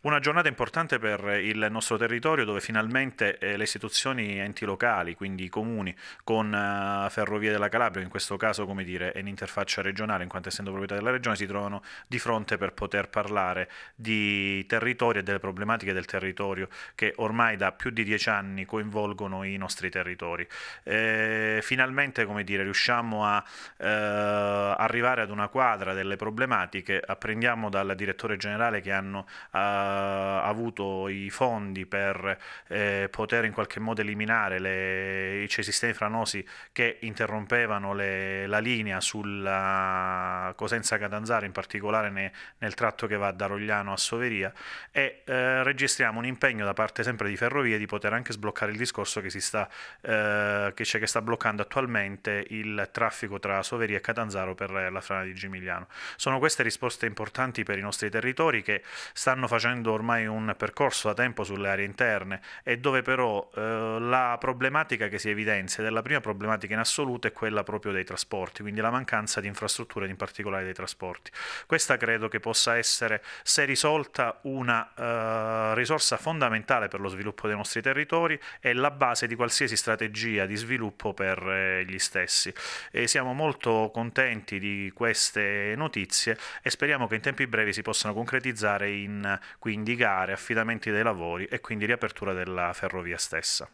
Una giornata importante per il nostro territorio dove finalmente eh, le istituzioni enti locali, quindi i comuni, con eh, Ferrovie della Calabria, in questo caso come dire, è un'interfaccia regionale in quanto essendo proprietà della regione, si trovano di fronte per poter parlare di territorio e delle problematiche del territorio che ormai da più di dieci anni coinvolgono i nostri territori. Eh, finalmente come dire, riusciamo a eh, arrivare ad una quadra delle problematiche, apprendiamo dal direttore generale che hanno eh, eh, avuto i fondi per eh, poter in qualche modo eliminare le, cioè, i sistemi franosi che interrompevano le, la linea sulla Cosenza-Catanzaro, in particolare ne, nel tratto che va da Rogliano a Soveria, e eh, registriamo un impegno da parte sempre di Ferrovie di poter anche sbloccare il discorso che, sta, eh, che, che sta bloccando attualmente il traffico tra Soveria e Catanzaro per la frana di Gimigliano. Sono queste risposte importanti per i nostri territori che stanno facendo facendo ormai un percorso da tempo sulle aree interne e dove però eh, la problematica che si evidenzia, ed è la prima problematica in assoluto, è quella proprio dei trasporti, quindi la mancanza di infrastrutture, in particolare dei trasporti. Questa credo che possa essere, se risolta, una eh, risorsa fondamentale per lo sviluppo dei nostri territori e la base di qualsiasi strategia di sviluppo per eh, gli stessi. E siamo molto contenti di queste notizie e speriamo che in tempi brevi si possano concretizzare in 15 quindi gare, affidamenti dei lavori e quindi riapertura della ferrovia stessa.